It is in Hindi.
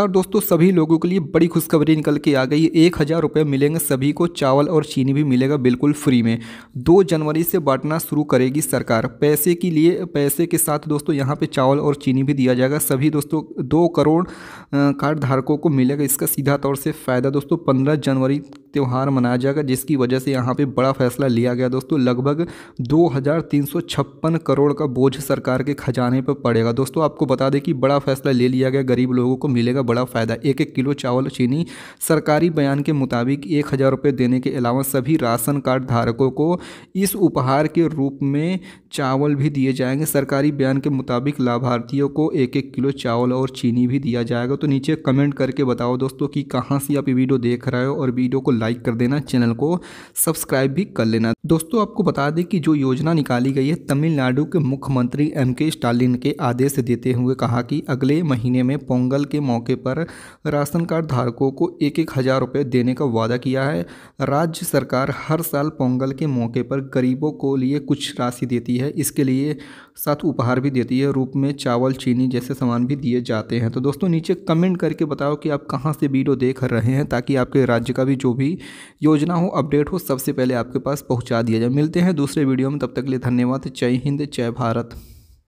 और दोस्तों सभी लोगों के लिए बड़ी खुशखबरी निकल के आ गई एक हज़ार रुपये मिलेंगे सभी को चावल और चीनी भी मिलेगा बिल्कुल फ्री में दो जनवरी से बांटना शुरू करेगी सरकार पैसे के लिए पैसे के साथ दोस्तों यहाँ पे चावल और चीनी भी दिया जाएगा सभी दोस्तों दो करोड़ कार्ड धारकों को मिलेगा इसका सीधा तौर से फ़ायदा दोस्तों पंद्रह जनवरी त्यौहार मनाया जाएगा जिसकी वजह से यहाँ पे बड़ा फैसला लिया गया दोस्तों लगभग दो करोड़ का बोझ सरकार के खजाने पर पड़ेगा दोस्तों आपको बता दें कि बड़ा फैसला ले लिया गया गरीब लोगों को मिलेगा बड़ा फ़ायदा एक एक किलो चावल चीनी सरकारी बयान के मुताबिक एक हज़ार रुपये देने के अलावा सभी राशन कार्ड धारकों को इस उपहार के रूप में चावल भी दिए जाएंगे सरकारी बयान के मुताबिक लाभार्थियों को एक एक किलो चावल और चीनी भी दिया जाएगा तो नीचे कमेंट करके बताओ दोस्तों कि कहाँ से आप ये वीडियो देख रहे हो और वीडियो को लाइक कर देना चैनल को सब्सक्राइब भी कर लेना दोस्तों आपको बता दें कि जो योजना निकाली गई है तमिलनाडु के मुख्यमंत्री एम के स्टालिन के आदेश देते हुए कहा कि अगले महीने में पोंगल के मौके पर राशन कार्ड धारकों को एक एक हज़ार रुपये देने का वादा किया है राज्य सरकार हर साल पोंगल के मौके पर गरीबों को लिए कुछ राशि देती है इसके लिए साथ उपहार भी देती है रूप में चावल चीनी जैसे सामान भी दिए जाते हैं तो दोस्तों नीचे कमेंट करके बताओ कि आप कहाँ से वीडियो देख रहे हैं ताकि आपके राज्य का भी जो भी भी योजना हो अपडेट हो सबसे पहले आपके पास पहुँचा दिया जाए मिलते हैं दूसरे वीडियो में तब तक के लिए धन्यवाद जय हिंद जय भारत